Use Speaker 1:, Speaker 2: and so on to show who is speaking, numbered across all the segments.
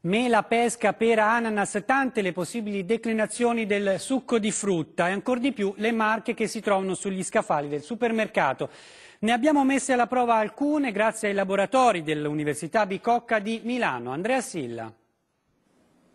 Speaker 1: Mela, pesca, pera, ananas, tante le possibili declinazioni del succo di frutta e ancor di più le marche che si trovano sugli scaffali del supermercato. Ne abbiamo messe alla prova alcune grazie ai laboratori dell'Università Bicocca di Milano. Andrea Silla.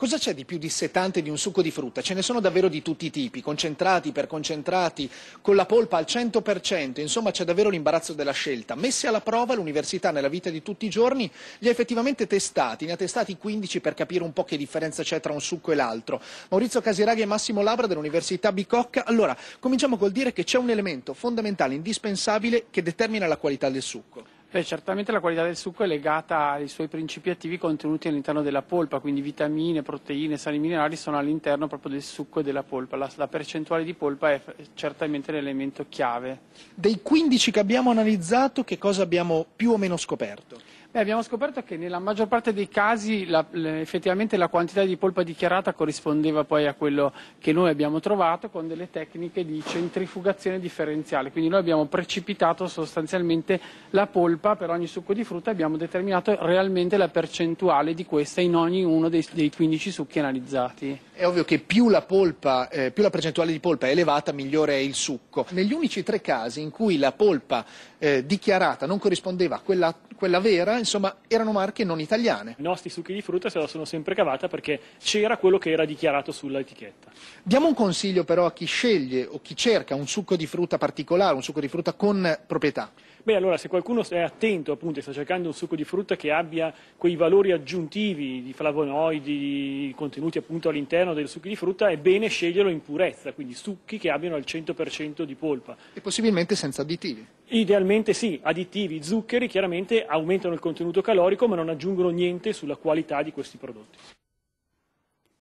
Speaker 1: Cosa c'è di più dissetante di un succo di frutta? Ce
Speaker 2: ne sono davvero di tutti i tipi, concentrati, perconcentrati, con la polpa al 100%, insomma c'è davvero l'imbarazzo della scelta. Messi alla prova l'università nella vita di tutti i giorni li ha effettivamente testati, ne ha testati 15 per capire un po' che differenza c'è tra un succo e l'altro. Maurizio Casiraghi e Massimo Labra dell'Università Bicocca. Allora, cominciamo col dire che c'è un elemento fondamentale, indispensabile, che determina la qualità del succo.
Speaker 1: Beh, certamente la qualità del succo è legata ai suoi principi attivi contenuti all'interno della polpa, quindi vitamine, proteine, sali minerali sono all'interno proprio del succo e della polpa. La, la percentuale di polpa è certamente l'elemento chiave. Dei
Speaker 2: 15 che abbiamo analizzato, che cosa abbiamo più o meno scoperto?
Speaker 1: Beh, abbiamo scoperto che nella maggior parte dei casi la, effettivamente la quantità di polpa dichiarata corrispondeva poi a quello che noi abbiamo trovato con delle tecniche di centrifugazione differenziale, quindi noi abbiamo precipitato sostanzialmente la polpa polpa, per ogni succo di frutta abbiamo determinato realmente la percentuale di questa in ogni uno dei, dei 15 succhi analizzati. È ovvio che più la,
Speaker 2: polpa, eh, più la, percentuale di polpa è elevata, migliore è il succo. Negli unici tre casi in cui la polpa eh, dichiarata non corrispondeva a quella, quella vera, insomma, erano marche non
Speaker 3: italiane. I nostri succhi di frutta se la sono sempre cavata perché c'era quello che era dichiarato sull'etichetta.
Speaker 2: Diamo un consiglio però a chi sceglie o chi cerca un succo di frutta particolare, un succo di frutta con proprietà.
Speaker 3: Beh, allora se qualcuno è attento appunto e sta cercando un succo di frutta che abbia quei valori aggiuntivi di flavonoidi contenuti appunto all'interno del succo di frutta, è bene sceglierlo in purezza, quindi succhi che abbiano al 100% di polpa. E
Speaker 2: possibilmente senza additivi.
Speaker 3: Idealmente sì, additivi, zuccheri chiaramente aumentano il contenuto calorico ma non aggiungono niente sulla qualità di questi prodotti.